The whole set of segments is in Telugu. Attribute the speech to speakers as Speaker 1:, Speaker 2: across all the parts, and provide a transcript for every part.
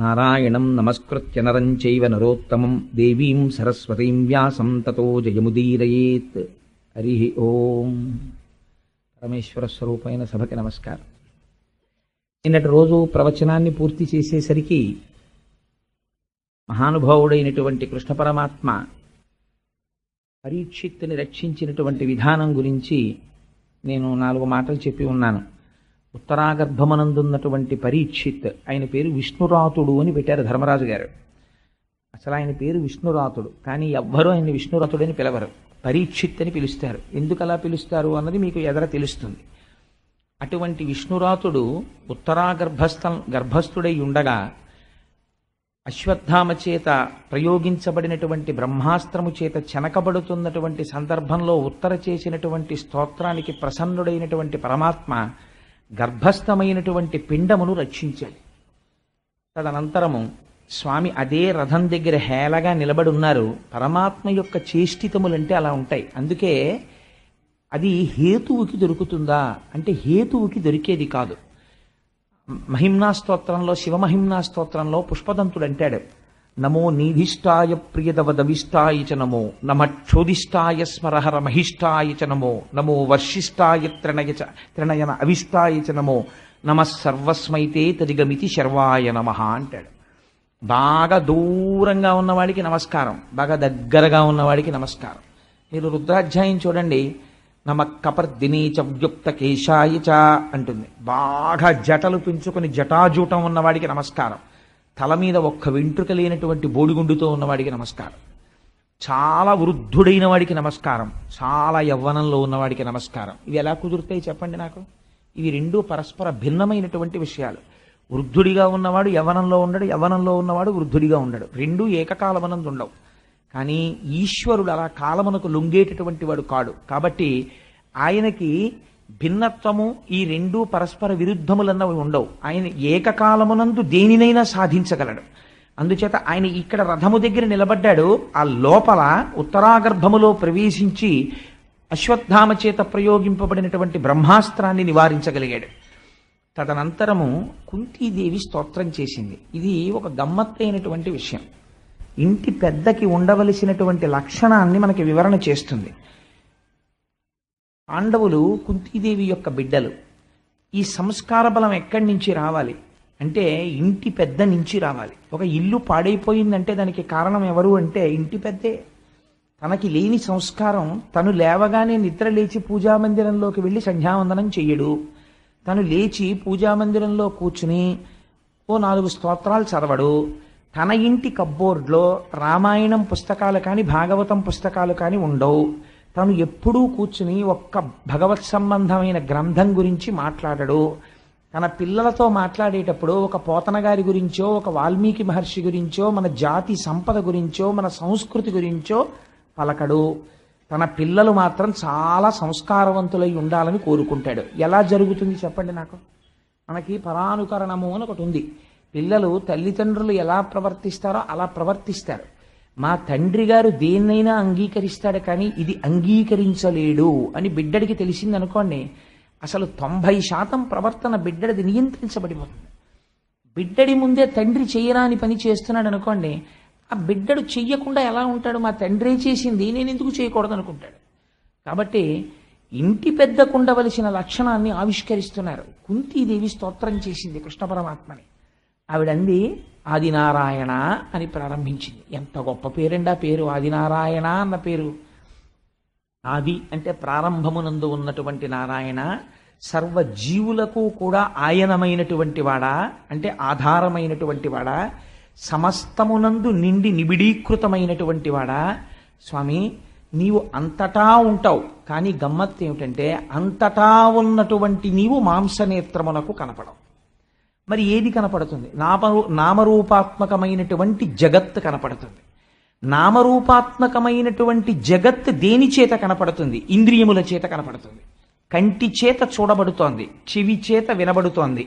Speaker 1: నారాయణం నమస్కృత్య నరం చైవ నరోత్తమం దేవీం సరస్వతీం వ్యాసం తతో జయముదీరయేత్ హరి ఓం పరమేశ్వర స్వరూపైన సభకి నమస్కారం నిన్నటి రోజు ప్రవచనాన్ని పూర్తి చేసేసరికి మహానుభావుడైనటువంటి కృష్ణ పరమాత్మ పరీక్షిత్తుని రక్షించినటువంటి విధానం గురించి నేను నాలుగు మాటలు చెప్పి ఉన్నాను ఉత్తరాగర్భమనందున్నటువంటి పరీక్షిత్ ఆయన పేరు విష్ణురాతుడు అని పెట్టారు ధర్మరాజు గారు అసలు ఆయన పేరు విష్ణురాతుడు కానీ ఎవ్వరూ ఆయన విష్ణురాతుడు అని పిలవరు పరీక్షిత్ అని పిలుస్తారు ఎందుకు అలా పిలుస్తారు అన్నది మీకు ఎదర తెలుస్తుంది అటువంటి విష్ణురాతుడు ఉత్తరాగర్భస్థ గర్భస్థుడై ఉండగా అశ్వత్థామ చేత ప్రయోగించబడినటువంటి బ్రహ్మాస్త్రము చేత చెనకబడుతున్నటువంటి సందర్భంలో ఉత్తర చేసినటువంటి స్తోత్రానికి ప్రసన్నుడైనటువంటి పరమాత్మ గర్భస్థమైనటువంటి పిండమును రక్షించాలి తదనంతరము స్వామి అదే రథం దగ్గర హేళగా నిలబడి ఉన్నారు పరమాత్మ యొక్క చేష్టితములంటే అలా ఉంటాయి అందుకే అది హేతువుకి దొరుకుతుందా అంటే హేతువుకి దొరికేది కాదు మహిమ్నా స్తోత్రంలో శివమహిమ్నా స్తోత్రంలో పుష్పదంతుడు అంటాడు నమో నీధిష్టాయ ప్రియదవదవిష్టాయ చ నమో నమక్షోదిష్టాయ స్మరహర మహిష్టాయ చ నమో నమో వర్షిష్టాయ త్రణయ చ త్రణయన అవిష్టాయ చ నమో నమ సర్వస్మైతే తదిగమితి శర్వాయ నమ అంటాడు బాగా దూరంగా ఉన్నవాడికి నమస్కారం బాగా దగ్గరగా ఉన్నవాడికి నమస్కారం మీరు రుద్రాధ్యాయం చూడండి నమ కపర్దిని చవ్యుక్త కేశాయి చ అంటుంది బాగా జటలు పెంచుకుని జటాజూటం ఉన్నవాడికి నమస్కారం తల మీద ఒక్క వెంట్రుక లేనటువంటి బోడిగుండుతో ఉన్నవాడికి నమస్కారం చాలా వృద్ధుడైన వాడికి నమస్కారం చాలా యవ్వనంలో ఉన్నవాడికి నమస్కారం ఇవి ఎలా కుదురుతాయి చెప్పండి నాకు ఇవి రెండు పరస్పర భిన్నమైనటువంటి విషయాలు వృద్ధుడిగా ఉన్నవాడు యవ్వనంలో ఉండడు యవ్వనంలో ఉన్నవాడు వృద్ధుడిగా ఉండడు రెండూ ఏకకాలమనందు ఉండవు కానీ ఈశ్వరుడు అలా కాలమునకు లొంగేటటువంటి వాడు కాడు కాబట్టి ఆయనకి భిన్నత్వము ఈ రెండు పరస్పర విరుద్ధములన్నవి ఉండవు ఆయన ఏకకాలమునందు దేనినైనా సాధించగలడు అందుచేత ఆయన ఇక్కడ రథము దగ్గర నిలబడ్డాడు ఆ లోపల ఉత్తరాగర్భములో ప్రవేశించి అశ్వత్థామ చేత ప్రయోగింపబడినటువంటి బ్రహ్మాస్త్రాన్ని నివారించగలిగాడు తదనంతరము కుంతీదేవి స్తోత్రం చేసింది ఇది ఒక గమ్మత్తైనటువంటి విషయం ఇంటి పెద్దకి ఉండవలసినటువంటి లక్షణాన్ని మనకి వివరణ చేస్తుంది పాండవులు కుంతీదేవి యొక్క బిడ్డలు ఈ సంస్కార బలం ఎక్కడి నుంచి రావాలి అంటే ఇంటి పెద్ద నుంచి రావాలి ఒక ఇల్లు పాడైపోయిందంటే దానికి కారణం ఎవరు అంటే ఇంటి పెద్దే తనకి లేని సంస్కారం తను లేవగానే నిద్ర లేచి పూజామందిరంలోకి వెళ్ళి సంధ్యావందనం చెయ్యడు తను లేచి పూజామందిరంలో కూర్చుని ఓ నాలుగు స్తోత్రాలు చదవడు తన ఇంటి కబ్బోర్డ్లో రామాయణం పుస్తకాలు కానీ భాగవతం పుస్తకాలు కానీ ఉండవు తను ఎప్పుడూ కూర్చుని ఒక్క భగవత్ సంబంధమైన గ్రంథం గురించి మాట్లాడడు తన పిల్లలతో మాట్లాడేటప్పుడు ఒక పోతనగారి గురించో ఒక వాల్మీకి మహర్షి గురించో మన జాతి సంపద గురించో మన సంస్కృతి గురించో పలకడు తన పిల్లలు మాత్రం చాలా సంస్కారవంతులై ఉండాలని కోరుకుంటాడు ఎలా జరుగుతుంది చెప్పండి నాకు మనకి పరానుకరణము అని ఒకటి ఉంది పిల్లలు తల్లిదండ్రులు ఎలా ప్రవర్తిస్తారో అలా ప్రవర్తిస్తారు మా తండ్రి గారు దేన్నైనా అంగీకరిస్తాడు కానీ ఇది అంగీకరించలేడు అని బిడ్డడికి తెలిసింది అనుకోండి అసలు తొంభై శాతం ప్రవర్తన బిడ్డడిది నియంత్రించబడిపోతుంది బిడ్డడి ముందే తండ్రి చేయరాని పని చేస్తున్నాడు అనుకోండి ఆ బిడ్డడు చెయ్యకుండా ఎలా ఉంటాడు మా తండ్రే చేసింది నేను ఎందుకు చేయకూడదు అనుకుంటాడు కాబట్టి ఇంటి పెద్దకు ఉండవలసిన లక్షణాన్ని ఆవిష్కరిస్తున్నారు కుంతీదేవి స్తోత్రం చేసింది కృష్ణ పరమాత్మని ఆవిడంది ఆదినారాయణ అని ప్రారంభించింది ఎంత గొప్ప పేరండి ఆ పేరు ఆదినారాయణ అన్న పేరు ఆది అంటే ప్రారంభమునందు ఉన్నటువంటి నారాయణ సర్వ జీవులకు కూడా ఆయనమైనటువంటి వాడా అంటే ఆధారమైనటువంటి వాడా సమస్తమునందు నిండి నిబిడీకృతమైనటువంటి వాడా స్వామి నీవు అంతటా ఉంటావు కానీ గమ్మత్తు ఏమిటంటే అంతటా ఉన్నటువంటి నీవు మాంసనేత్రమునకు కనపడవు మరి ఏది కనపడుతుంది నామ నామరూపాత్మకమైనటువంటి జగత్ కనపడుతుంది నామరూపాత్మకమైనటువంటి జగత్ దేని చేత కనపడుతుంది ఇంద్రియముల చేత కనపడుతుంది కంటి చేత చూడబడుతోంది చెవి చేత వినబడుతోంది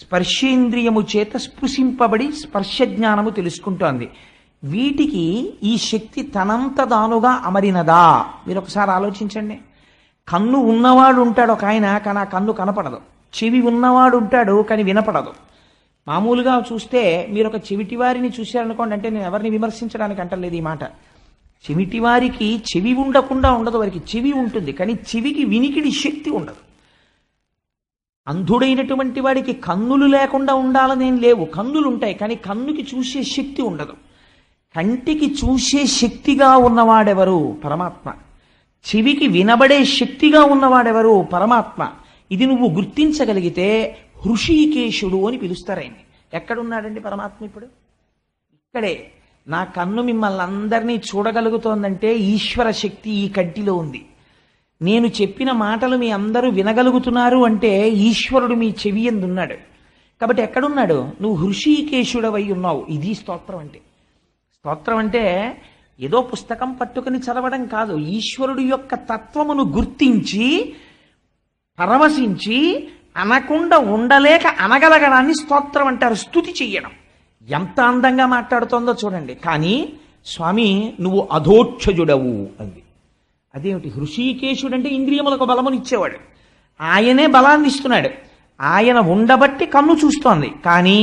Speaker 1: స్పర్శేంద్రియము చేత స్పృశింపబడి స్పర్శ జ్ఞానము తెలుసుకుంటోంది వీటికి ఈ శక్తి తనంత దానుగా అమరినదా మీరు ఒకసారి ఆలోచించండి కన్ను ఉన్నవాడు ఉంటాడు ఒక ఆయన కానీ ఆ కన్ను కనపడదు చెవి ఉన్నవాడు ఉంటాడు కానీ వినపడదు మామూలుగా చూస్తే మీరు ఒక వారిని చూశారనుకోండి అంటే నేను ఎవరిని విమర్శించడానికి అంటలేదు ఈ మాట వారికి చెవి ఉండకుండా ఉండదు వారికి చెవి ఉంటుంది కానీ చెవికి వినికిడి శక్తి ఉండదు అంధుడైనటువంటి వాడికి కన్నులు లేకుండా ఉండాలనేం లేవు కన్నులు ఉంటాయి కానీ కన్నుకి చూసే శక్తి ఉండదు కంటికి చూసే శక్తిగా ఉన్నవాడెవరు పరమాత్మ చెవికి వినబడే శక్తిగా ఉన్నవాడెవరు పరమాత్మ ఇది నువ్వు గుర్తించగలిగితే హృషికేశుడు అని పిలుస్తారాయన్ని ఎక్కడున్నాడండి పరమాత్మ ఇప్పుడు ఇక్కడే నా కన్ను మిమ్మల్ని అందరినీ చూడగలుగుతోందంటే ఈశ్వర శక్తి ఈ కంటిలో ఉంది నేను చెప్పిన మాటలు మీ అందరూ వినగలుగుతున్నారు అంటే ఈశ్వరుడు మీ చెవి ఎందున్నాడు కాబట్టి ఎక్కడున్నాడు నువ్వు హృషికేశుడవై ఉన్నావు ఇది స్తోత్రం అంటే స్తోత్రం అంటే ఏదో పుస్తకం పట్టుకుని చదవడం కాదు ఈశ్వరుడు యొక్క తత్వమును గుర్తించి పరవశించి అనకుండా ఉండలేక అనగలగడాన్ని స్తోత్రం అంటారు స్థుతి చెయ్యడం ఎంత అందంగా మాట్లాడుతోందో చూడండి కానీ స్వామి నువ్వు అధోక్షజుడవు అంది అదేమిటి హృషికేశుడు అంటే ఇంద్రియములకు ఇచ్చేవాడు ఆయనే బలాన్ని ఇస్తున్నాడు ఆయన ఉండబట్టి కన్ను చూస్తోంది కానీ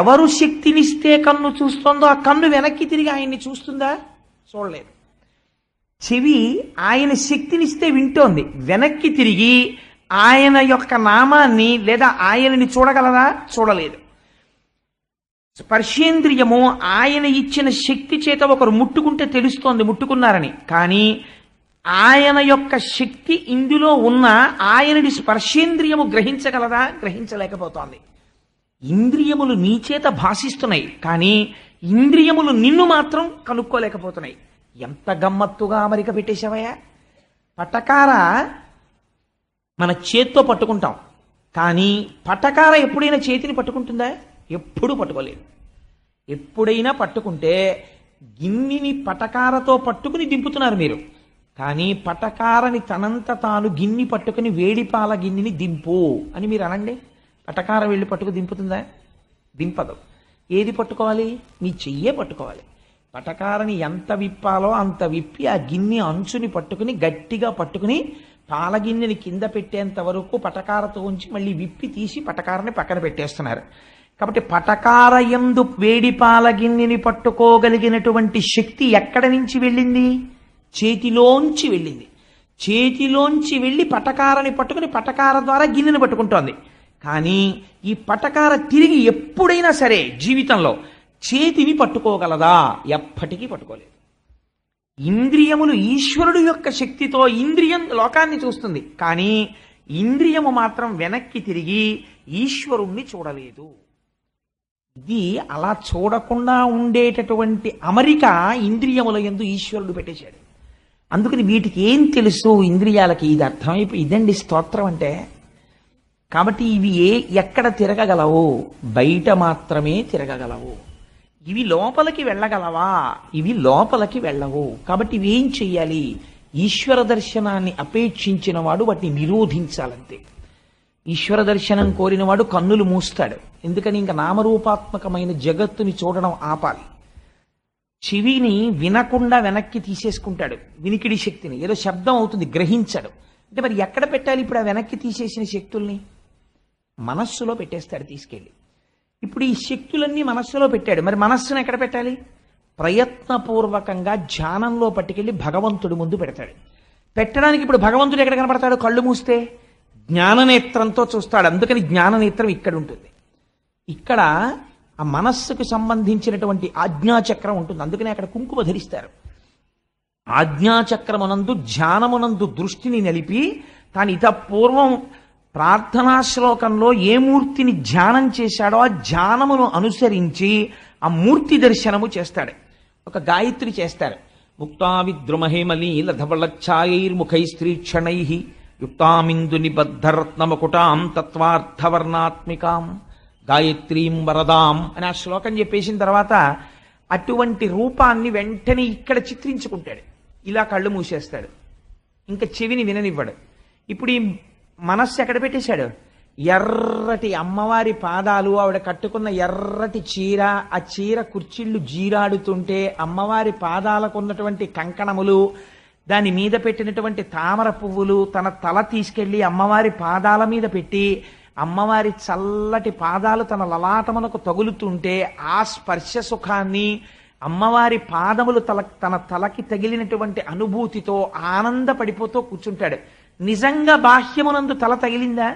Speaker 1: ఎవరు శక్తినిస్తే కన్ను చూస్తోందో ఆ కన్ను వెనక్కి తిరిగి ఆయన్ని చూస్తుందా చూడలేదు చెవి ఆయన శక్తినిస్తే వింటోంది వెనక్కి తిరిగి ఆయన యొక్క నామాన్ని లేదా ఆయనని చూడగలదా చూడలేదు స్పర్శేంద్రియము ఆయన ఇచ్చిన శక్తి చేత ఒకరు ముట్టుకుంటే తెలుస్తోంది ముట్టుకున్నారని కానీ ఆయన యొక్క శక్తి ఇందులో ఉన్న ఆయనని స్పర్శేంద్రియము గ్రహించగలదా గ్రహించలేకపోతోంది ఇంద్రియములు నీ చేత భాషిస్తున్నాయి కానీ ఇంద్రియములు నిన్ను మాత్రం కనుక్కోలేకపోతున్నాయి ఎంత గమ్మత్తుగా అమరిక పెట్టేశావయ్యా పటకార మన చేత్తో పట్టుకుంటాం కానీ పటకార ఎప్పుడైనా చేతిని పట్టుకుంటుందా ఎప్పుడూ పట్టుకోలేదు ఎప్పుడైనా పట్టుకుంటే గిన్నెని పటకారతో పట్టుకుని దింపుతున్నారు మీరు కానీ పటకారని తనంత తాను గిన్ని పట్టుకుని వేడిపాల గిన్నెని దింపు అని మీరు అనండి పటకార వెళ్ళి పట్టుకు దింపుతుందా దింపదు ఏది పట్టుకోవాలి మీ చెయ్యే పట్టుకోవాలి పటకారని ఎంత విప్పాలో అంత విప్పి ఆ గిన్నె అంచుని పట్టుకుని గట్టిగా పట్టుకుని పాలగిన్నెని కింద పెట్టేంత వరకు పటకారతో ఉంచి మళ్ళీ విప్పి తీసి పటకారని పక్కన పెట్టేస్తున్నారు కాబట్టి పటకార ఎందు వేడి పాలగిన్నెని పట్టుకోగలిగినటువంటి శక్తి ఎక్కడి నుంచి వెళ్ళింది చేతిలోంచి వెళ్ళింది చేతిలోంచి వెళ్ళి పటకారని పట్టుకుని పటకార ద్వారా గిన్నెని పట్టుకుంటోంది కానీ ఈ పటకార తిరిగి ఎప్పుడైనా సరే జీవితంలో చేతిని పట్టుకోగలదా ఎప్పటికీ పట్టుకోలేదు ఇంద్రియములు ఈశ్వరుడు యొక్క శక్తితో ఇంద్రియం లోకాన్ని చూస్తుంది కానీ ఇంద్రియము మాత్రం వెనక్కి తిరిగి ఈశ్వరుణ్ణి చూడలేదు ఇది అలా చూడకుండా ఉండేటటువంటి అమరిక ఇంద్రియముల ఎందు ఈశ్వరుడు పెట్టేశాడు అందుకని వీటికి ఏం తెలుసు ఇంద్రియాలకి ఇది అర్థమైపోయి ఇదండి స్తోత్రం అంటే కాబట్టి ఇవి ఏ ఎక్కడ తిరగగలవు బయట మాత్రమే తిరగగలవు ఇవి లోపలికి వెళ్ళగలవా ఇవి లోపలికి వెళ్ళవు కాబట్టి ఏం చెయ్యాలి ఈశ్వర దర్శనాన్ని అపేక్షించిన వాడు వాటిని నిరోధించాలంతే ఈశ్వర దర్శనం కోరినవాడు కన్నులు మూస్తాడు ఎందుకని ఇంకా నామరూపాత్మకమైన జగత్తుని చూడడం ఆపాలి చెవిని వినకుండా వెనక్కి తీసేసుకుంటాడు వినికిడి శక్తిని ఏదో శబ్దం అవుతుంది గ్రహించడు అంటే మరి ఎక్కడ పెట్టాలి ఇప్పుడు ఆ వెనక్కి తీసేసిన శక్తుల్ని మనస్సులో పెట్టేస్తాడు తీసుకెళ్ళి ఇప్పుడు ఈ శక్తులన్నీ మనస్సులో పెట్టాడు మరి మనస్సును ఎక్కడ పెట్టాలి ప్రయత్నపూర్వకంగా ధ్యానంలో పట్టుకెళ్ళి భగవంతుడి ముందు పెడతాడు పెట్టడానికి ఇప్పుడు భగవంతుడు ఎక్కడ కనపడతాడు కళ్ళు మూస్తే జ్ఞాననేత్రంతో చూస్తాడు అందుకని జ్ఞాననేత్రం ఇక్కడ ఉంటుంది ఇక్కడ ఆ మనస్సుకు సంబంధించినటువంటి ఆజ్ఞాచక్రం ఉంటుంది అందుకని అక్కడ కుంకుమ ధరిస్తారు ఆజ్ఞాచక్రమునందు ధ్యానమునందు దృష్టిని నిలిపి తాను ఇత పూర్వం ప్రార్థనా శ్లోకంలో ఏ మూర్తిని ధ్యానం చేశాడో ఆ ధ్యానమును అనుసరించి ఆ మూర్తి దర్శనము చేస్తాడు ఒక గాయత్రి చేస్తారు ముక్తా విద్రుమహేమలి లధవళఛాయైర్ముఖై స్త్రీక్షణై యుక్తామిందు నిబద్ధరత్నముకుటాం తత్వార్థవర్ణాత్మికాం గాయత్రీం వరదాం అని ఆ శ్లోకం చెప్పేసిన తర్వాత అటువంటి రూపాన్ని వెంటనే ఇక్కడ చిత్రించుకుంటాడు ఇలా కళ్ళు మూసేస్తాడు ఇంకా చెవిని విననివ్వడు ఇప్పుడు ఈ మనస్సు ఎక్కడ పెట్టేశాడు ఎర్రటి అమ్మవారి పాదాలు ఆవిడ కట్టుకున్న ఎర్రటి చీర ఆ చీర కుర్చీళ్ళు జీరాడుతుంటే అమ్మవారి పాదాలకు ఉన్నటువంటి కంకణములు దాని మీద పెట్టినటువంటి తామర పువ్వులు తన తల తీసుకెళ్లి అమ్మవారి పాదాల మీద పెట్టి అమ్మవారి చల్లటి పాదాలు తన లలాటమునకు తగులుతుంటే ఆ స్పర్శ సుఖాన్ని అమ్మవారి పాదములు తల తన తలకి తగిలినటువంటి అనుభూతితో ఆనందపడిపోతూ కూర్చుంటాడు నిజంగా బాహ్యమునందు తల తగిలిందా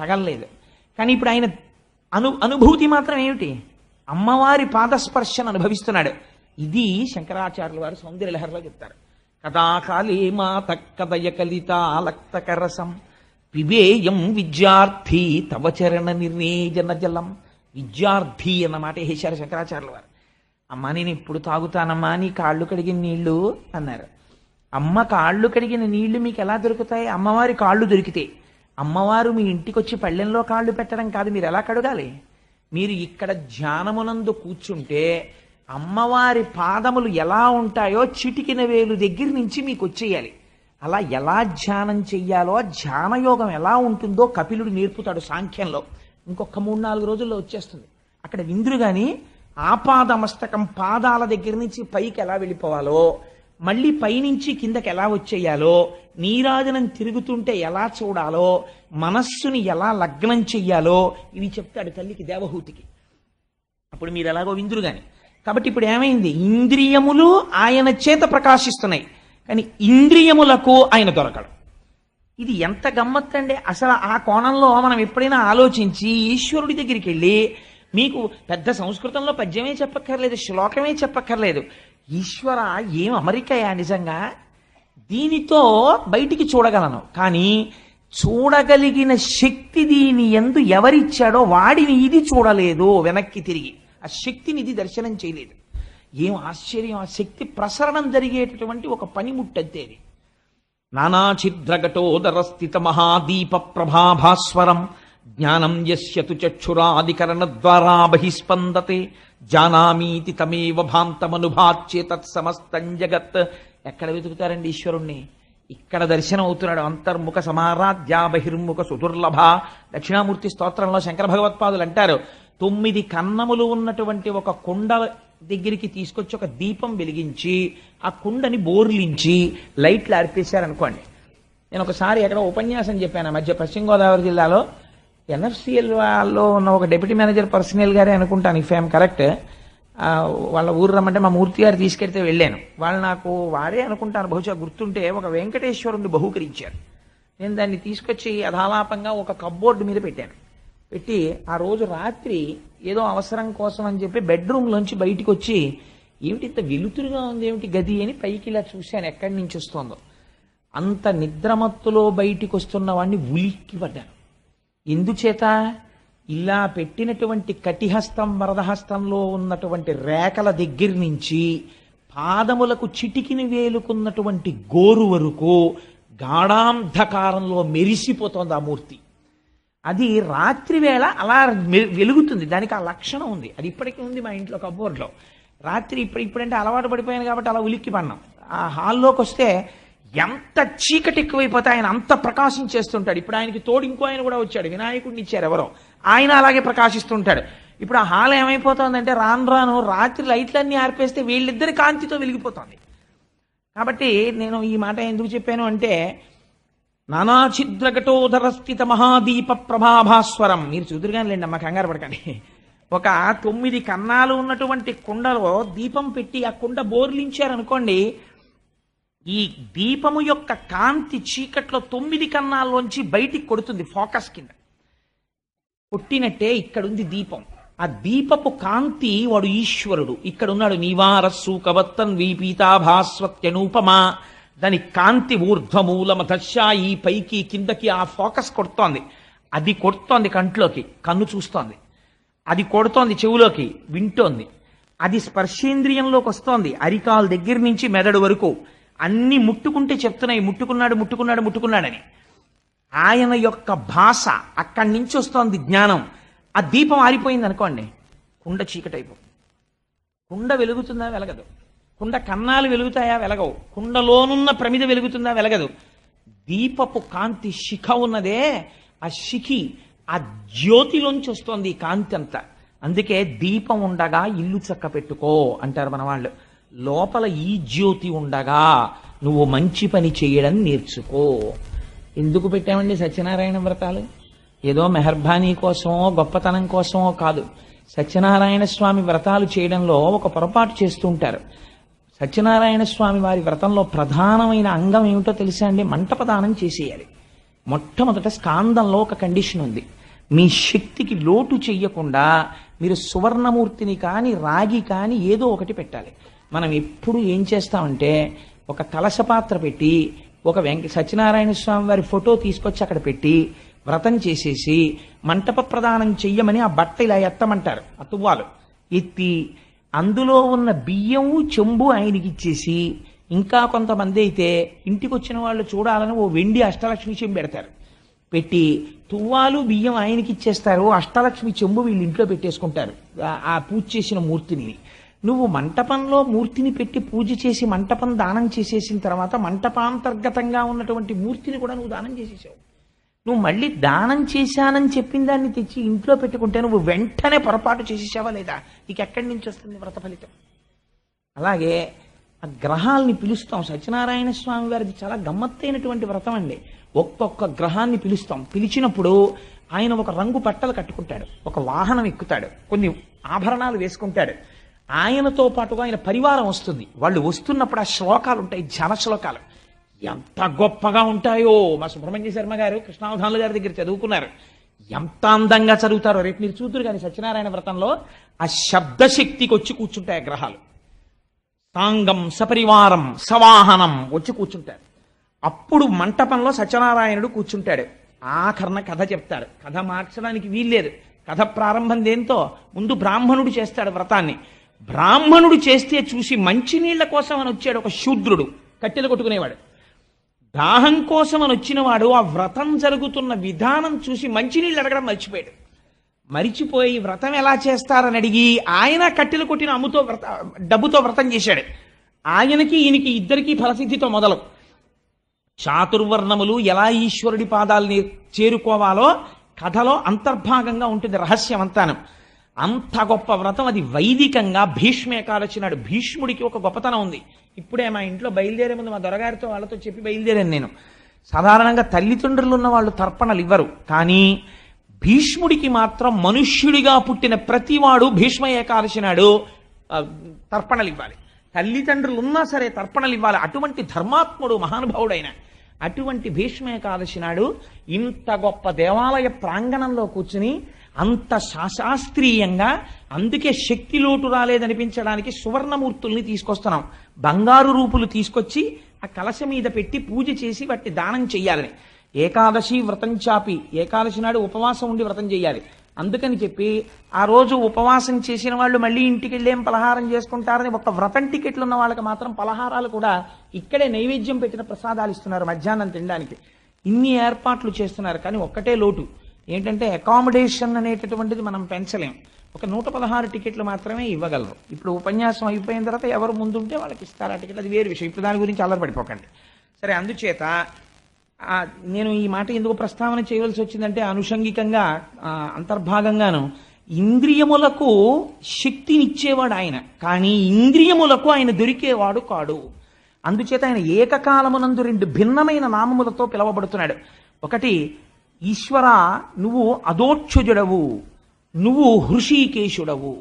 Speaker 1: తగలలేదు కానీ ఇప్పుడు ఆయన అను అనుభూతి మాత్రం ఏమిటి అమ్మవారి పాదస్పర్శను అనుభవిస్తున్నాడు ఇది శంకరాచార్యుల వారు సౌందర్యలహరిలో చెప్తారు కదాకాలే మాత కదయ కలిత లక్తకరసం పిబేయం విద్యార్థి తవచరణ నిర్వేజన జలం విద్యార్థి అన్నమాట వేశారు శంకరాచార్యుల వారు అమ్మ నేను ఇప్పుడు తాగుతానమ్మా నీ కాళ్ళు కడిగిన నీళ్ళు అన్నారు అమ్మ కాళ్ళు కడిగిన నీళ్లు మీకు ఎలా దొరుకుతాయి అమ్మవారి కాళ్ళు దొరికితే అమ్మవారు మీ ఇంటికి వచ్చి పళ్ళెంలో కాళ్ళు పెట్టడం కాదు మీరు ఎలా కడగాలి మీరు ఇక్కడ ధ్యానమునందు కూర్చుంటే అమ్మవారి పాదములు ఎలా ఉంటాయో చిటికిన వేలు దగ్గర నుంచి మీకు వచ్చేయాలి అలా ఎలా ధ్యానం చెయ్యాలో ధ్యానయోగం ఎలా ఉంటుందో కపిలుడు నేర్పుతాడు సాంఖ్యంలో ఇంకొక మూడు నాలుగు రోజుల్లో వచ్చేస్తుంది అక్కడ విందురు కానీ ఆపాదమస్తకం పాదాల దగ్గర నుంచి పైకి ఎలా వెళ్ళిపోవాలో మళ్ళీ పైనుంచి కిందకి ఎలా వచ్చేయాలో నీరాజనం తిరుగుతుంటే ఎలా చూడాలో మనస్సుని ఎలా లగ్నం చెయ్యాలో ఇవి చెప్తాడు తల్లికి దేవహూతికి అప్పుడు మీరు ఎలాగో విందురు కానీ కాబట్టి ఇప్పుడు ఏమైంది ఇంద్రియములు ఆయన చేత ప్రకాశిస్తున్నాయి కానీ ఇంద్రియములకు ఆయన దొరకడం ఇది ఎంత గమ్మత్తండి అసలు ఆ కోణంలో మనం ఎప్పుడైనా ఆలోచించి ఈశ్వరుడి దగ్గరికి వెళ్ళి మీకు పెద్ద సంస్కృతంలో పద్యమే చెప్పక్కర్లేదు శ్లోకమే చెప్పక్కర్లేదు ఈశ్వర ఏం అమెరికాయా నిజంగా దీనితో బయటికి చూడగలను కానీ చూడగలిగిన శక్తి దీని ఎందు ఎవరిచ్చాడో వాడిని ఇది చూడలేదు వెనక్కి తిరిగి ఆ శక్తిని ఇది దర్శనం చేయలేదు ఏం ఆశ్చర్యం ఆ శక్తి ప్రసరణం జరిగేటటువంటి ఒక పనిముట్టంతే అది నానాఛిద్రఘటోదరస్థిత మహాదీప ప్రభాభాస్వరం జ్ఞానం యస్యతు చక్షురాధికరణ ద్వారా బహిస్పందతే జానామీతి తమేవ భాంతమనుభాచ్యే సమస్తం జగత్ ఎక్కడ వెతుకుతారండి ఈశ్వరుణ్ణి ఇక్కడ దర్శనం అవుతున్నాడు అంతర్ముఖ సమారాధ్యా బహిర్ముఖ సుదుర్లభ దక్షిణామూర్తి స్తోత్రంలో శంకర భగవత్పాదులు అంటారు తొమ్మిది కన్నములు ఉన్నటువంటి ఒక కుండ దగ్గరికి తీసుకొచ్చి ఒక దీపం వెలిగించి ఆ కుండని బోర్లించి లైట్లు ఆర్పేశారనుకోండి నేను ఒకసారి ఎక్కడ ఉపన్యాసం చెప్పాను మధ్య పశ్చిమ గోదావరి జిల్లాలో ఎన్ఆర్సీఎల్ వాళ్ళు ఉన్న ఒక డెప్యూటీ మేనేజర్ పర్సనల్ గారే అనుకుంటాను ఇఫ్ ఐఎమ్ కరెక్ట్ వాళ్ళ ఊరు రమ్మంటే మా మూర్తి గారు తీసుకెళ్తే వెళ్ళాను వాళ్ళు నాకు వారే అనుకుంటాను బహుశా గుర్తుంటే ఒక వెంకటేశ్వరుని బహుకరించారు నేను దాన్ని తీసుకొచ్చి అధాలాపంగా ఒక కబ్బోర్డు మీద పెట్టాను పెట్టి ఆ రోజు రాత్రి ఏదో అవసరం కోసం అని చెప్పి బెడ్రూమ్లోంచి బయటకు వచ్చి ఏమిటి ఇంత వెలుతురుగా ఉంది ఏమిటి గది అని పైకి ఇలా చూశాను ఎక్కడి నుంచి వస్తుందో అంత నిద్రమత్తులో బయటికి వస్తున్న వాడిని ఉలిక్కి పడ్డాను ఎందుచేత ఇలా పెట్టినటువంటి కటిహస్తం వరదహస్తంలో ఉన్నటువంటి రేఖల దగ్గర నుంచి పాదములకు చిటికిని వేలుకున్నటువంటి గోరు వరకు గాఢాంధకారంలో మెరిసిపోతోంది ఆ మూర్తి అది రాత్రి వేళ అలా వెలుగుతుంది దానికి ఆ లక్షణం ఉంది అది ఇప్పటికీ ఉంది మా ఇంట్లో కబోర్డ్లో రాత్రి ఇప్పుడు ఇప్పుడంటే అలవాటు పడిపోయాను కాబట్టి అలా ఉలిక్కి పడినాం ఆ హాల్లోకి వస్తే ఎంత చీకటి ఎక్కువైపోతే ఆయన అంత ప్రకాశించేస్తుంటాడు ఇప్పుడు ఆయనకి తోడు ఇంకో ఆయన కూడా వచ్చాడు వినాయకుడిని ఇచ్చారు ఎవరో ఆయన అలాగే ప్రకాశిస్తుంటాడు ఇప్పుడు ఆ హాల్ ఏమైపోతుందంటే రాను రాను రాత్రి లైట్లన్నీ ఆర్పేస్తే వీళ్ళిద్దరి కాంతితో వెలిగిపోతుంది కాబట్టి నేను ఈ మాట ఎందుకు చెప్పాను అంటే నానాఛిద్రఘటోధరస్థిత మహాదీప ప్రభాభాస్వరం మీరు చూదురుగానిలేండి అమ్మ కంగారు పడకండి ఒక తొమ్మిది కన్నాలు ఉన్నటువంటి కుండలో దీపం పెట్టి ఆ కుండ బోర్లించారనుకోండి ఈ దీపము యొక్క కాంతి చీకట్లో తొమ్మిది కన్నాల్లోంచి బయటికి కొడుతుంది ఫోకస్ కింద కొట్టినట్టే ఇక్కడుంది దీపం ఆ దీపపు కాంతి వాడు ఈశ్వరుడు ఇక్కడున్నాడు నీవారస్సు కవత్తన్ వీపీతాభాస్వత్యనూపమా దాని కాంతి ఊర్ధ్వమూలమధశా ఈ పైకి కిందకి ఆ ఫోకస్ కొడుతోంది అది కొడుతోంది కంట్లోకి కన్ను చూస్తోంది అది కొడుతోంది చెవులోకి వింటోంది అది స్పర్శేంద్రియంలోకి వస్తోంది అరికాల దగ్గర నుంచి మెదడు వరకు అన్ని ముట్టుకుంటే చెప్తున్నాయి ముట్టుకున్నాడు ముట్టుకున్నాడు ముట్టుకున్నాడని ఆయన యొక్క భాష అక్కడి నుంచి వస్తోంది జ్ఞానం ఆ దీపం ఆరిపోయింది అనుకోండి కుండ చీకటైపోతుంది కుండ వెలుగుతుందా వెలగదు కుండ కన్నాలు వెలుగుతాయా వెలగవు కుండలోనున్న ప్రమిద వెలుగుతుందా వెలగదు దీపపు కాంతి శిఖ ఉన్నదే ఆ శిఖి ఆ జ్యోతిలోంచి వస్తోంది కాంతి అంతా అందుకే దీపం ఉండగా ఇల్లు చక్క పెట్టుకో అంటారు మన వాళ్ళు లోపల ఈ జ్యోతి ఉండగా నువ్వు మంచి పని చేయడం నేర్చుకో ఎందుకు పెట్టామండి సత్యనారాయణ వ్రతాలు ఏదో మెహర్బానీ కోసమో గొప్పతనం కోసమో కాదు సత్యనారాయణ స్వామి వ్రతాలు చేయడంలో ఒక పొరపాటు చేస్తుంటారు సత్యనారాయణ స్వామి వారి వ్రతంలో ప్రధానమైన అంగం ఏమిటో తెలిసా అండి మంటపదానం చేసేయాలి మొట్టమొదట స్కాందంలో ఒక కండిషన్ ఉంది మీ శక్తికి లోటు చెయ్యకుండా మీరు సువర్ణమూర్తిని కానీ రాగి కానీ ఏదో ఒకటి పెట్టాలి మనం ఎప్పుడు ఏం చేస్తామంటే ఒక కలశ పాత్ర పెట్టి ఒక వెంక సత్యనారాయణ స్వామి వారి ఫోటో తీసుకొచ్చి అక్కడ పెట్టి వ్రతం చేసేసి మంటప ప్రదానం చెయ్యమని ఆ బట్ట ఇలా ఎత్తమంటారు ఆ తువ్వాలు ఎత్తి అందులో ఉన్న బియ్యం చెంబు ఆయనకి ఇచ్చేసి ఇంకా కొంతమంది అయితే ఇంటికి వచ్చిన వాళ్ళు చూడాలని ఓ వెండి అష్టలక్ష్మి చెంబు పెడతారు పెట్టి తువ్వాలు బియ్యం ఆయనకి ఇచ్చేస్తారు అష్టలక్ష్మి చెంబు వీళ్ళు ఇంట్లో పెట్టేసుకుంటారు ఆ పూజ చేసిన మూర్తిని నువ్వు మంటపంలో మూర్తిని పెట్టి పూజ చేసి మంటపం దానం చేసేసిన తర్వాత మంటపాంతర్గతంగా ఉన్నటువంటి మూర్తిని కూడా నువ్వు దానం చేసేసావు నువ్వు మళ్ళీ దానం చేశానని చెప్పిన దాన్ని తెచ్చి ఇంట్లో పెట్టుకుంటే నువ్వు వెంటనే పొరపాటు చేసేసావా లేదా నీకు ఎక్కడి నుంచి వస్తుంది వ్రత ఫలితం అలాగే ఆ గ్రహాల్ని పిలుస్తాం సత్యనారాయణ స్వామి వారిది చాలా గమ్మత్తైనటువంటి వ్రతం అండి ఒక్కొక్క గ్రహాన్ని పిలుస్తాం పిలిచినప్పుడు ఆయన ఒక రంగు పట్టలు కట్టుకుంటాడు ఒక వాహనం ఎక్కుతాడు కొన్ని ఆభరణాలు వేసుకుంటాడు ఆయనతో పాటుగా ఆయన పరివారం వస్తుంది వాళ్ళు వస్తున్నప్పుడు ఆ శ్లోకాలు ఉంటాయి జన శ్లోకాలు ఎంత గొప్పగా ఉంటాయో మా సుబ్రహ్మణ్య శర్మ గారు కృష్ణావధానుల గారి దగ్గర చదువుకున్నారు ఎంత అందంగా చదువుతారో రేపు మీరు చూతురు కానీ సత్యనారాయణ వ్రతంలో ఆ శబ్దశక్తికి వచ్చి కూర్చుంటాయి గ్రహాలు సాంగం సపరివారం సవాహనం వచ్చి కూర్చుంటారు అప్పుడు మంటపంలో సత్యనారాయణుడు కూర్చుంటాడు ఆఖరణ కథ చెప్తాడు కథ మార్చడానికి వీల్లేదు కథ ప్రారంభం దేంతో ముందు బ్రాహ్మణుడు చేస్తాడు వ్రతాన్ని బ్రాహ్మణుడు చేస్తే చూసి నీళ్ల కోసం అని వచ్చాడు ఒక శూద్రుడు కట్టెలు కొట్టుకునేవాడు దాహం కోసం అని వచ్చినవాడు ఆ వ్రతం జరుగుతున్న విధానం చూసి మంచినీళ్ళు అడగడం మర్చిపోయాడు మరిచిపోయి వ్రతం ఎలా చేస్తారని అడిగి ఆయన కట్టెలు కొట్టిన అమ్ముతో వ్రత డబ్బుతో వ్రతం చేశాడు ఆయనకి ఈయనకి ఇద్దరికీ ఫలసిద్ధితో మొదలు చాతుర్వర్ణములు ఎలా ఈశ్వరుడి పాదాలని చేరుకోవాలో కథలో అంతర్భాగంగా ఉంటుంది రహస్యం అంతానం అంత గొప్ప వ్రతం అది వైదికంగా భీష్మే కాలొచ్చినాడు భీష్ముడికి ఒక గొప్పతనం ఉంది ఇప్పుడే మా ఇంట్లో బయలుదేరే ముందు మా దొరగారితో వాళ్ళతో చెప్పి బయలుదేరాను నేను సాధారణంగా తల్లిదండ్రులు ఉన్న వాళ్ళు తర్పణలు ఇవ్వరు కానీ భీష్ముడికి మాత్రం మనుష్యుడిగా పుట్టిన ప్రతివాడు భీష్మ ఏకాదశినాడు తర్పణలు ఇవ్వాలి తల్లిదండ్రులు ఉన్నా సరే తర్పణలు ఇవ్వాలి అటువంటి ధర్మాత్ముడు మహానుభావుడైన అటువంటి భీష్మ ఏకాదశినాడు ఇంత గొప్ప దేవాలయ ప్రాంగణంలో కూర్చుని అంత శాస్త్రీయంగా అందుకే శక్తి లోటు రాలేదనిపించడానికి సువర్ణమూర్తుల్ని తీసుకొస్తున్నాం బంగారు రూపులు తీసుకొచ్చి ఆ కలశ మీద పెట్టి పూజ చేసి వాటిని దానం చెయ్యాలని ఏకాదశి వ్రతం చాపి ఏకాదశి నాడు ఉపవాసం ఉండి వ్రతం చేయాలి అందుకని చెప్పి ఆ రోజు ఉపవాసం చేసిన వాళ్ళు మళ్ళీ ఇంటికి వెళ్ళేం పలహారం చేసుకుంటారని ఒక వ్రతం టికెట్లు ఉన్న వాళ్ళకి మాత్రం పలహారాలు కూడా ఇక్కడే నైవేద్యం పెట్టిన ప్రసాదాలు ఇస్తున్నారు మధ్యాహ్నం తినడానికి ఇన్ని ఏర్పాట్లు చేస్తున్నారు కానీ ఒక్కటే లోటు ఏంటంటే అకామిడేషన్ అనేటటువంటిది మనం పెంచలేం ఒక నూట పదహారు టికెట్లు మాత్రమే ఇవ్వగలరు ఇప్పుడు ఉపన్యాసం అయిపోయిన తర్వాత ఎవరు ముందుంటే వాళ్ళకి ఇస్తారు ఆ టికెట్ అది వేరే విషయం ఇప్పుడు దాని గురించి పడిపోకండి సరే అందుచేత నేను ఈ మాట ఎందుకు ప్రస్తావన చేయవలసి వచ్చిందంటే అనుషంగికంగా అంతర్భాగంగాను ఇంద్రియములకు శక్తినిచ్చేవాడు ఆయన కానీ ఇంద్రియములకు ఆయన దొరికేవాడు కాడు అందుచేత ఆయన ఏకకాలమునందు రెండు భిన్నమైన నామములతో పిలవబడుతున్నాడు ఒకటి ఈశ్వర నువ్వు అదోక్షుజుడవు నువ్వు హృషీకేశుడవు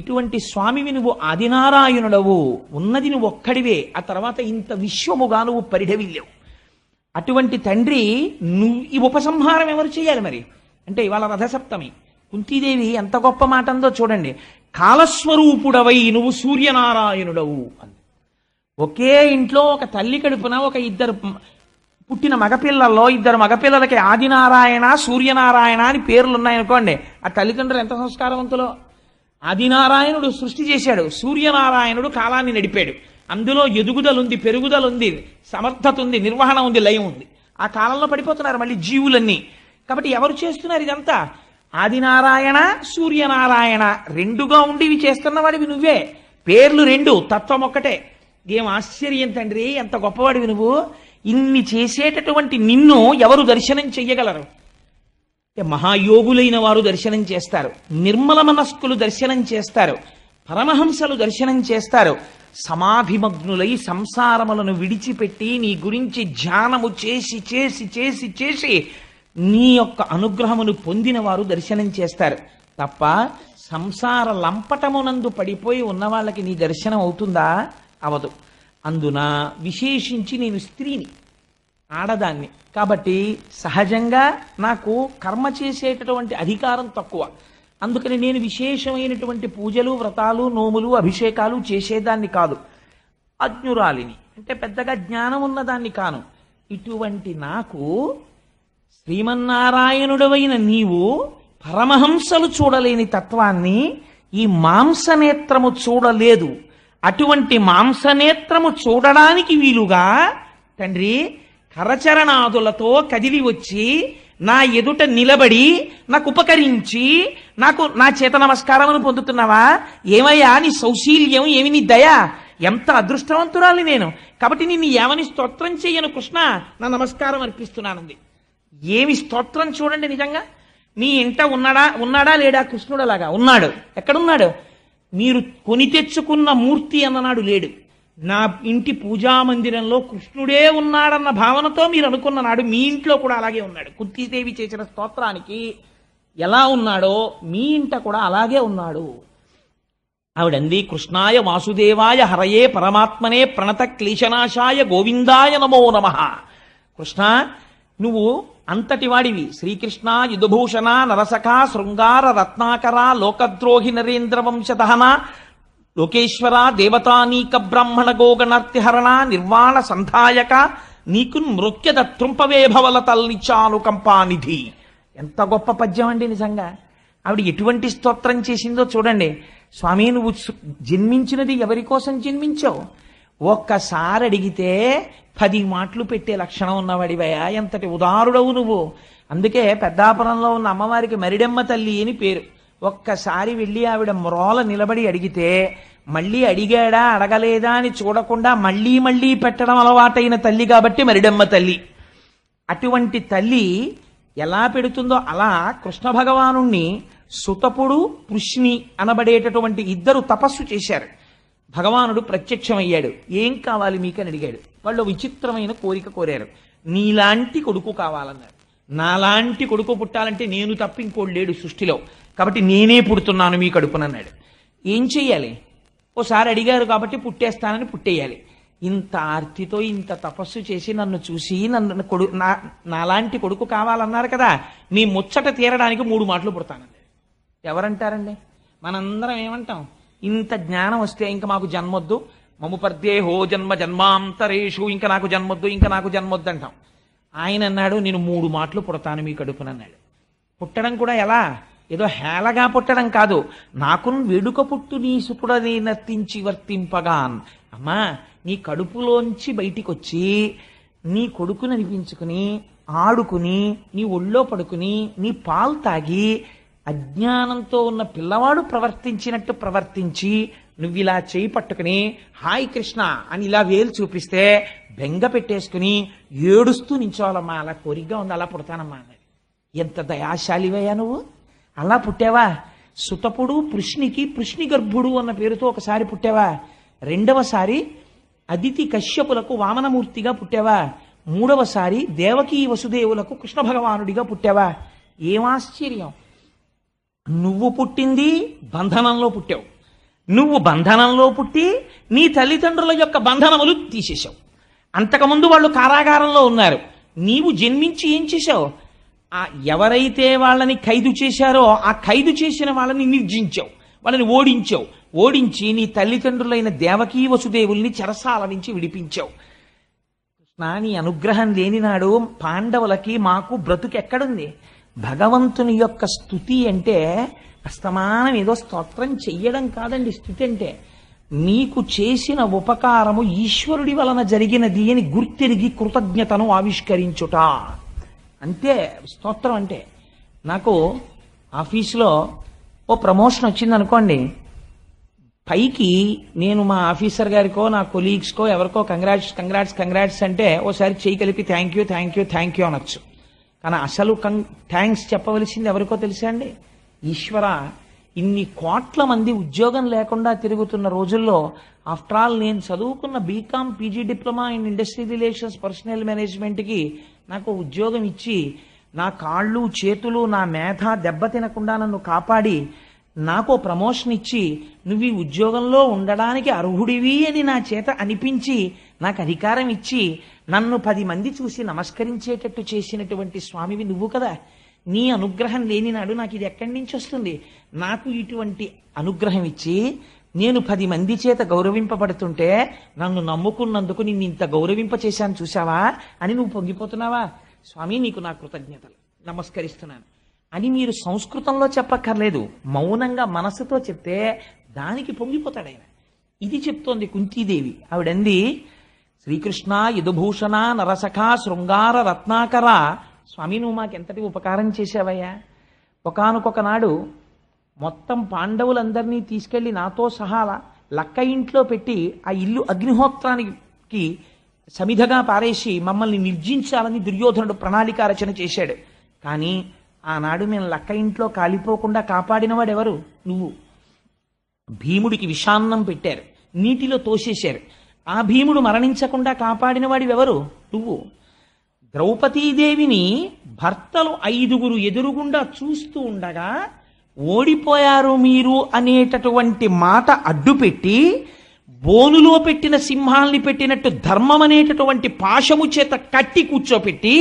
Speaker 1: ఇటువంటి స్వామివి నువ్వు ఆదినారాయణుడవు ఉన్నది నువ్వు ఒక్కడివే ఆ తర్వాత ఇంత విశ్వముగా నువ్వు పరిఢవిల్లేవు అటువంటి తండ్రి నువ్వు ఈ ఉపసంహారం ఎవరు చేయాలి మరి అంటే ఇవాళ రథసప్తమి కుంతీదేవి ఎంత గొప్ప మాట అందో చూడండి కాలస్వరూపుడవై నువ్వు సూర్యనారాయణుడవు అంది ఒకే ఇంట్లో ఒక తల్లి కడుపున ఒక ఇద్దరు పుట్టిన మగపిల్లల్లో ఇద్దరు మగపిల్లలకి ఆదినారాయణ సూర్యనారాయణ అని పేర్లు ఉన్నాయనుకోండి ఆ తల్లిదండ్రులు ఎంత సంస్కారవంతులో ఆదినారాయణుడు సృష్టి చేశాడు సూర్యనారాయణుడు కాలాన్ని నడిపాడు అందులో ఎదుగుదల ఉంది పెరుగుదల ఉంది సమర్థత ఉంది నిర్వహణ ఉంది లయం ఉంది ఆ కాలంలో పడిపోతున్నారు మళ్ళీ జీవులన్నీ కాబట్టి ఎవరు చేస్తున్నారు ఇదంతా ఆదినారాయణ సూర్యనారాయణ రెండుగా ఉండి ఇవి చేస్తున్న వాడివి నువ్వే పేర్లు రెండు తత్వం ఒక్కటే ఏం ఆశ్చర్యం తండ్రి ఎంత గొప్పవాడివి నువ్వు ఇన్ని చేసేటటువంటి నిన్ను ఎవరు దర్శనం చెయ్యగలరు మహాయోగులైన వారు దర్శనం చేస్తారు నిర్మల మనస్కులు దర్శనం చేస్తారు పరమహంసలు దర్శనం చేస్తారు సమాభిమగ్నులై సంసారములను విడిచిపెట్టి నీ గురించి ధ్యానము చేసి చేసి చేసి చేసి నీ యొక్క అనుగ్రహమును పొందిన వారు దర్శనం చేస్తారు తప్ప సంసార లంపటమునందు పడిపోయి ఉన్న వాళ్ళకి నీ దర్శనం అవుతుందా అవదు అందున విశేషించి నేను స్త్రీని ఆడదాన్ని కాబట్టి సహజంగా నాకు కర్మ చేసేటటువంటి అధికారం తక్కువ అందుకని నేను విశేషమైనటువంటి పూజలు వ్రతాలు నోములు అభిషేకాలు చేసేదాన్ని కాదు అజ్ఞురాలిని అంటే పెద్దగా జ్ఞానం ఉన్నదాన్ని కాను ఇటువంటి నాకు శ్రీమన్నారాయణుడవైన నీవు పరమహంసలు చూడలేని తత్వాన్ని ఈ మాంసనేత్రము చూడలేదు అటువంటి మాంసనేత్రము చూడడానికి వీలుగా తండ్రి కరచరణాదులతో కదిలి వచ్చి నా ఎదుట నిలబడి నాకు ఉపకరించి నాకు నా చేత నమస్కారమును పొందుతున్నావా ఏమయ్యా నీ సౌశీల్యం ఏమి నీ దయ ఎంత అదృష్టవంతురాలి నేను కాబట్టి నేను ఏమని స్తోత్రం చెయ్యను కృష్ణ నా నమస్కారం అర్పిస్తున్నానంది ఏమి స్తోత్రం చూడండి నిజంగా నీ ఇంట ఉన్నాడా ఉన్నాడా లేడా కృష్ణుడు అలాగా ఉన్నాడు ఎక్కడున్నాడు మీరు కొని తెచ్చుకున్న మూర్తి అన్ననాడు లేడు నా ఇంటి పూజా మందిరంలో కృష్ణుడే ఉన్నాడన్న భావనతో మీరు అనుకున్న నాడు మీ ఇంట్లో కూడా అలాగే ఉన్నాడు కుత్తీదేవి చేసిన స్తోత్రానికి ఎలా ఉన్నాడో మీ ఇంట కూడా అలాగే ఉన్నాడు ఆవిడంది కృష్ణాయ వాసుదేవాయ హరయే పరమాత్మనే ప్రణత క్లేశనాశాయ గోవిందాయ నమో నమ కృష్ణ నువ్వు అంతటి వాడివి శ్రీకృష్ణ యుధభూషణ నరసక శృంగార రత్నాకర లోకద్రోహి నరేంద్ర వంశదహన లోకేశ్వర దేవతానీక బ్రాహ్మణ గోగణార్తిహరణ నిర్వాణ సంధాయక నీకు మృక్యద త్రుంపవే భవల తల్లిచాను కంపానిధి ఎంత గొప్ప పద్యం అండి నిజంగా ఆవిడ ఎటువంటి స్తోత్రం చేసిందో చూడండి స్వామి నువ్వు జన్మించినది ఎవరి కోసం జన్మించావు ఒక్కసారి అడిగితే పది మాటలు పెట్టే లక్షణం ఉన్నవాడివయా ఎంతటి ఉదారుడవు నువ్వు అందుకే పెద్దాపురంలో ఉన్న అమ్మవారికి మరిడెమ్మ తల్లి అని పేరు ఒక్కసారి వెళ్ళి ఆవిడ మ్రోల నిలబడి అడిగితే మళ్ళీ అడిగాడా అడగలేదా అని చూడకుండా మళ్ళీ మళ్ళీ పెట్టడం అలవాటైన తల్లి కాబట్టి మరిడెమ్మ తల్లి అటువంటి తల్లి ఎలా పెడుతుందో అలా కృష్ణ భగవానుణ్ణి సుతపుడు పుష్ణి అనబడేటటువంటి ఇద్దరు తపస్సు చేశారు భగవానుడు ప్రత్యక్షమయ్యాడు ఏం కావాలి మీకని అడిగాడు వాళ్ళు విచిత్రమైన కోరిక కోరారు నీలాంటి కొడుకు కావాలన్నారు నాలాంటి కొడుకు పుట్టాలంటే నేను తప్ప ఇంకోడు లేడు సృష్టిలో కాబట్టి నేనే పుడుతున్నాను మీ కడుపునన్నాడు ఏం చెయ్యాలి ఓసారి అడిగారు కాబట్టి పుట్టేస్తానని పుట్టేయాలి ఇంత ఆర్తితో ఇంత తపస్సు చేసి నన్ను చూసి నన్ను కొడు నా నాలాంటి కొడుకు కావాలన్నారు కదా మీ ముచ్చట తీరడానికి మూడు మాటలు పుడతానండి ఎవరంటారండి మనందరం ఏమంటాం ఇంత జ్ఞానం వస్తే ఇంకా మాకు జన్మొద్దు మము పర్దే హో జన్మ జన్మాంతరేషు ఇంకా నాకు జన్మొద్దు ఇంకా నాకు జన్మొద్దు అంటాం ఆయన అన్నాడు నేను మూడు మాటలు పుడతాను మీ కడుపునన్నాడు పుట్టడం కూడా ఎలా ఏదో హేళగా పుట్టడం కాదు నాకు వేడుక పుట్టు నీ సుపుడనే నర్తించి వర్తింపగాన్ అమ్మా నీ కడుపులోంచి బయటికి వచ్చి నీ కొడుకుని అనిపించుకుని ఆడుకుని నీ ఒళ్ళో పడుకుని నీ పాలు తాగి అజ్ఞానంతో ఉన్న పిల్లవాడు ప్రవర్తించినట్టు ప్రవర్తించి నువ్వు ఇలా చేయి పట్టుకుని హాయ్ కృష్ణ అని ఇలా వేలు చూపిస్తే బెంగ పెట్టేసుకుని ఏడుస్తూ నించోవాలమ్మా అలా కోరిగ్గా ఉంది అలా పుడతానమ్మా అన్నది ఎంత దయాశాలివయ్యా నువ్వు అలా పుట్టావా సుతపుడు పృష్ణికి పృష్ణి గర్భుడు అన్న పేరుతో ఒకసారి పుట్టావా రెండవసారి అదితి కశ్యపులకు వామనమూర్తిగా పుట్టావా మూడవసారి దేవకీ వసుదేవులకు కృష్ణ భగవానుడిగా పుట్టావా ఏమాశ్చర్యం నువ్వు పుట్టింది బంధనంలో పుట్టావు నువ్వు బంధనంలో పుట్టి నీ తల్లిదండ్రుల యొక్క బంధనములు తీసేశావు అంతకుముందు వాళ్ళు కారాగారంలో ఉన్నారు నీవు జన్మించి ఏం చేశావు ఆ ఎవరైతే వాళ్ళని ఖైదు చేశారో ఆ ఖైదు చేసిన వాళ్ళని నిర్జించావు వాళ్ళని ఓడించావు ఓడించి నీ తల్లిదండ్రులైన దేవకీ వసుదేవుల్ని చెరసాల నుంచి విడిపించావు కృష్ణ నీ అనుగ్రహం లేనినాడు పాండవులకి మాకు బ్రతుకెక్కడుంది భగవంతుని యొక్క స్థుతి అంటే అస్తమానం ఏదో స్తోత్రం చెయ్యడం కాదండి స్థుతి అంటే నీకు చేసిన ఉపకారము ఈశ్వరుడి వలన జరిగినది అని గుర్తిరిగి కృతజ్ఞతను ఆవిష్కరించుట అంతే స్తోత్రం అంటే నాకు ఆఫీసులో ఓ ప్రమోషన్ వచ్చింది అనుకోండి పైకి నేను మా ఆఫీసర్ గారికో నా కొలీగ్స్కో ఎవరికో కంగ్రాట్స్ కంగ్రాట్స్ కంగ్రాట్స్ అంటే ఓసారి చేయి కలిపి thank you thank you thank you అనొచ్చు కానీ అసలు కం థ్యాంక్స్ చెప్పవలసింది ఎవరికో తెలుసా అండి ఈశ్వర ఇన్ని కోట్ల మంది ఉద్యోగం లేకుండా తిరుగుతున్న రోజుల్లో ఆఫ్టర్ ఆల్ నేను చదువుకున్న BCom PG diploma in industry relations personnel మేనేజ్మెంట్కి నాకు ఉద్యోగం ఇచ్చి నా కాళ్ళు చేతులు నా మేధ దెబ్బ తినకుండా నన్ను కాపాడి నాకు ప్రమోషన్ ఇచ్చి నువ్వు ఈ ఉద్యోగంలో ఉండడానికి అర్హుడివి అని నా చేత అనిపించి నాకు అధికారం ఇచ్చి నన్ను పది మంది చూసి నమస్కరించేటట్టు చేసినటువంటి స్వామివి నువ్వు కదా నీ అనుగ్రహం లేని నాడు నాకు ఇది ఎక్కడి నుంచి వస్తుంది నాకు ఇటువంటి అనుగ్రహం ఇచ్చి నేను పది మంది చేత గౌరవింపబడుతుంటే నన్ను నమ్ముకున్నందుకు నిన్ను ఇంత గౌరవింప చేశాను చూసావా అని నువ్వు పొంగిపోతున్నావా స్వామి నీకు నా కృతజ్ఞతలు నమస్కరిస్తున్నాను అని మీరు సంస్కృతంలో చెప్పక్కర్లేదు మౌనంగా మనసుతో చెప్తే దానికి పొంగిపోతాడు ఆయన ఇది చెప్తోంది కుంతీదేవి ఆవిడంది శ్రీకృష్ణ యదుభూషణ నరసఖ శృంగార రత్నాకర స్వామి నువ్వు మాకెంతటి ఉపకారం చేశావయ్యా నాడు మొత్తం పాండవులందరినీ తీసుకెళ్లి నాతో సహా లక్క ఇంట్లో పెట్టి ఆ ఇల్లు అగ్నిహోత్రానికి సమిధగా పారేసి మమ్మల్ని నిర్జించాలని దుర్యోధనుడు ప్రణాళిక రచన చేశాడు కానీ ఆనాడు మేము లక్క ఇంట్లో కాలిపోకుండా కాపాడినవాడెవరు నువ్వు భీముడికి విషాన్నం పెట్టారు నీటిలో తోసేశారు ఆ భీముడు మరణించకుండా కాపాడిన ఎవరు నువ్వు ద్రౌపదీదేవిని భర్తలు ఐదుగురు ఎదురుగుండా చూస్తూ ఉండగా ఓడిపోయారు మీరు అనేటటువంటి మాట అడ్డుపెట్టి బోనులో పెట్టిన సింహాల్ని పెట్టినట్టు ధర్మం అనేటటువంటి పాశము చేత కట్టి కూర్చోపెట్టి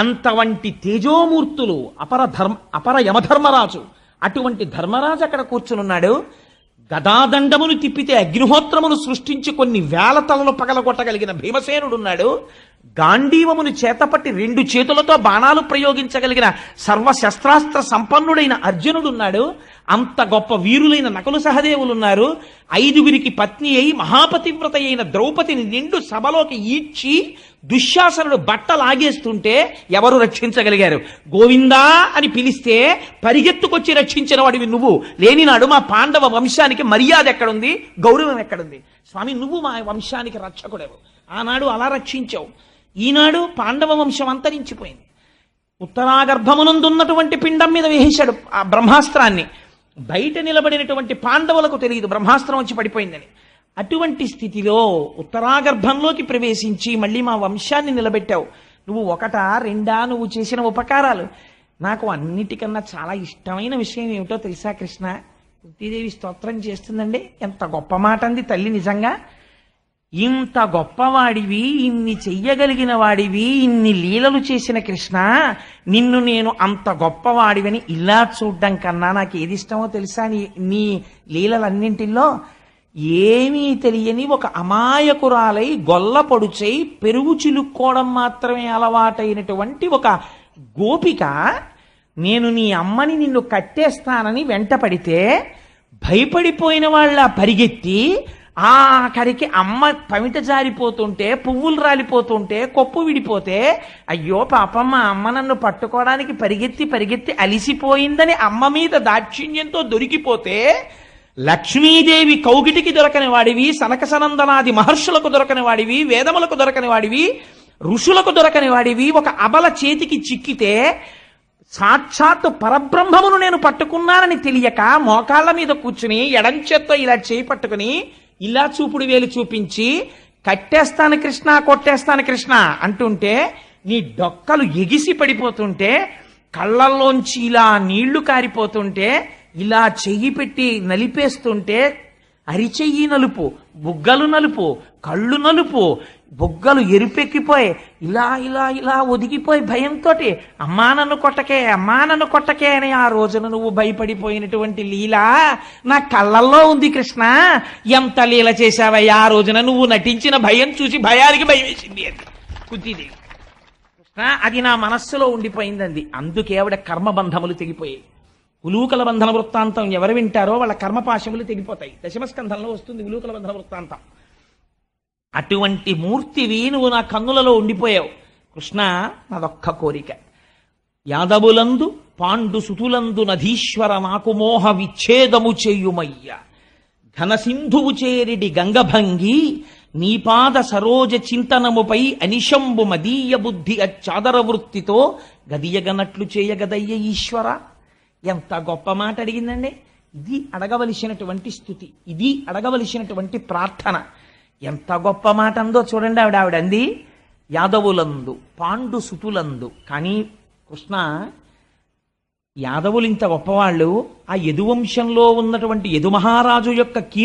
Speaker 1: అంత వంటి తేజోమూర్తులు అపర ధర్మ అపర యమధర్మరాజు అటువంటి ధర్మరాజు అక్కడ కూర్చునున్నాడు గదాదండమును తిప్పితే అగ్నిహోత్రమును సృష్టించి కొన్ని వేల తలలు పగలగొట్టగలిగిన ఉన్నాడు గాంధీవమును చేతపట్టి రెండు చేతులతో బాణాలు ప్రయోగించగలిగిన సర్వశస్త్రాస్త్ర సంపన్నుడైన అర్జునుడున్నాడు అంత గొప్ప వీరులైన నకులు సహదేవులున్నారు ఐదుగురికి పత్ని అయి మహాపతివ్రత అయిన ద్రౌపదిని నిండు సభలోకి ఈడ్చి దుశ్శాసనుడు బట్టలు ఆగేస్తుంటే ఎవరు రక్షించగలిగారు గోవిందా అని పిలిస్తే పరిగెత్తుకొచ్చి రక్షించిన వాడివి నువ్వు లేనినాడు మా పాండవ వంశానికి మర్యాద ఎక్కడుంది గౌరవం ఎక్కడుంది స్వామి నువ్వు మా వంశానికి రక్షకుడేవు ఆనాడు అలా రక్షించావు ఈనాడు పాండవ వంశం అంతరించిపోయింది ఉత్తరాగర్భమునందున్నటువంటి పిండం మీద వేహించాడు ఆ బ్రహ్మాస్త్రాన్ని బయట నిలబడినటువంటి పాండవులకు తెలియదు బ్రహ్మాస్త్రం వచ్చి పడిపోయిందని అటువంటి స్థితిలో ఉత్తరాగర్భంలోకి ప్రవేశించి మళ్ళీ మా వంశాన్ని నిలబెట్టావు నువ్వు ఒకట రెండా నువ్వు చేసిన ఉపకారాలు నాకు అన్నిటికన్నా చాలా ఇష్టమైన విషయం ఏమిటో తెలుసా కృష్ణ కుంతీదేవి స్తోత్రం చేస్తుందండి ఎంత గొప్ప మాట అంది తల్లి నిజంగా ఇంత గొప్పవాడివి ఇన్ని చెయ్యగలిగిన వాడివి ఇన్ని లీలలు చేసిన కృష్ణ నిన్ను నేను అంత గొప్పవాడివని ఇలా చూడడం కన్నా నాకు ఏది ఇష్టమో తెలుసా నీ నీ లీలలన్నింటిలో ఏమీ తెలియని ఒక అమాయకురాలై గొల్లపడుచై పెరుగు చిలుక్కోవడం మాత్రమే అలవాటైనటువంటి ఒక గోపిక నేను నీ అమ్మని నిన్ను కట్టేస్తానని వెంటపడితే భయపడిపోయిన వాళ్ళ పరిగెత్తి ఆ కరికి అమ్మ పమిట జారిపోతుంటే పువ్వులు రాలిపోతుంటే కొప్పు విడిపోతే అయ్యో పాపమ్మ మా అమ్మ నన్ను పట్టుకోవడానికి పరిగెత్తి పరిగెత్తి అలిసిపోయిందని అమ్మ మీద దాక్షిణ్యంతో దొరికిపోతే లక్ష్మీదేవి కౌగిటికి దొరకని వాడివి సనందనాది మహర్షులకు దొరకని వాడివి వేదములకు దొరకని వాడివి ఋషులకు దొరకని వాడివి ఒక అబల చేతికి చిక్కితే సాక్షాత్తు పరబ్రహ్మమును నేను పట్టుకున్నానని తెలియక మోకాళ్ళ మీద కూర్చుని ఎడంచేత్తో ఇలా చేయి పట్టుకుని ఇలా చూపుడు వేలు చూపించి కట్టేస్తాను కృష్ణ కొట్టేస్తాను కృష్ణ అంటుంటే నీ డొక్కలు ఎగిసి పడిపోతుంటే కళ్ళల్లోంచి ఇలా నీళ్లు కారిపోతుంటే ఇలా చెయ్యి పెట్టి నలిపేస్తుంటే అరిచెయ్యి నలుపు బుగ్గలు నలుపు కళ్ళు నలుపు బుగ్గలు ఎరుపెక్కిపోయి ఇలా ఇలా ఇలా ఒదిగిపోయి భయంతో అమ్మా నన్ను కొట్టకే అమ్మా నన్ను కొట్టకే అని ఆ రోజున నువ్వు భయపడిపోయినటువంటి లీల నా కళ్ళల్లో ఉంది కృష్ణ ఎంత లీల చేశావయ్యా ఆ రోజున నువ్వు నటించిన భయం చూసి భయానికి భయం వేసింది అది కుద్దిదేవి కృష్ణ అది నా మనస్సులో ఉండిపోయిందండి అందుకే ఆవిడ కర్మబంధములు తెగిపోయాయి ఉలూకల బంధన వృత్తాంతం ఎవరు వింటారో వాళ్ళ కర్మపాశములు తెగిపోతాయి దశమస్కంధంలో వస్తుంది ఉలూకల బంధన వృత్తాంతం అటువంటి మూర్తివి నువ్వు నా కన్నులలో ఉండిపోయావు కృష్ణ నాదొక్క కోరిక యాదవులందు పాండు సుతులందు నధీశ్వర నాకు మోహ విచ్ఛేదము చేయుమయ్య ఘనసింధువు చేరిడి గంగభంగి నీపాద సరోజ చింతనముపై అనిశంబు మదీయ బుద్ధి అచ్చాదర వృత్తితో గదియగనట్లు చేయగదయ్య ఈశ్వర ఎంత గొప్ప మాట అడిగిందండి ఇది అడగవలసినటువంటి స్థుతి ఇది అడగవలసినటువంటి ప్రార్థన ఎంత గొప్ప మాట అందో చూడండి ఆవిడ ఆవిడ అంది యాదవులందు పాండు సుతులందు కానీ కృష్ణ యాదవులు ఇంత గొప్పవాళ్ళు ఆ యదువంశంలో ఉన్నటువంటి యదుమహారాజు యొక్క